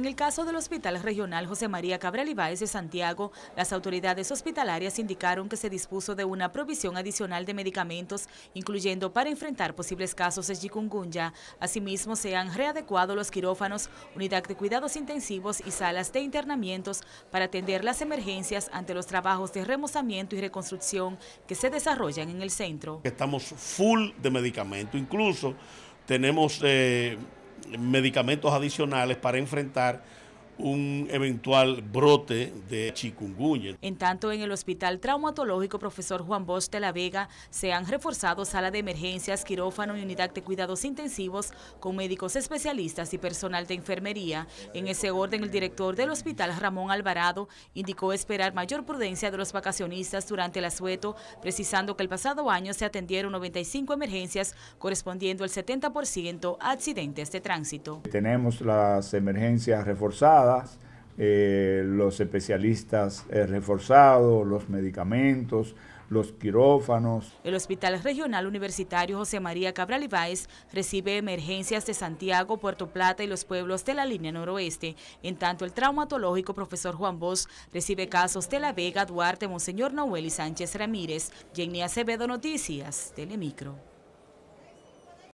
En el caso del Hospital Regional José María Cabral Ibáez de Santiago, las autoridades hospitalarias indicaron que se dispuso de una provisión adicional de medicamentos, incluyendo para enfrentar posibles casos de chikungunya. Asimismo, se han readecuado los quirófanos, unidad de cuidados intensivos y salas de internamientos para atender las emergencias ante los trabajos de remozamiento y reconstrucción que se desarrollan en el centro. Estamos full de medicamentos, incluso tenemos... Eh, medicamentos adicionales para enfrentar un eventual brote de chikungunya. En tanto, en el Hospital Traumatológico Profesor Juan Bosch de la Vega se han reforzado sala de emergencias, quirófano y unidad de cuidados intensivos con médicos especialistas y personal de enfermería. En ese orden, el director del hospital, Ramón Alvarado, indicó esperar mayor prudencia de los vacacionistas durante el asueto, precisando que el pasado año se atendieron 95 emergencias, correspondiendo al 70% a accidentes de tránsito. Tenemos las emergencias reforzadas eh, los especialistas eh, reforzados, los medicamentos, los quirófanos. El Hospital Regional Universitario José María Cabral Ibáez recibe emergencias de Santiago, Puerto Plata y los pueblos de la línea noroeste. En tanto, el traumatológico profesor Juan Bosch recibe casos de La Vega, Duarte, Monseñor Noel y Sánchez Ramírez. Jenny Acevedo Noticias, Telemicro.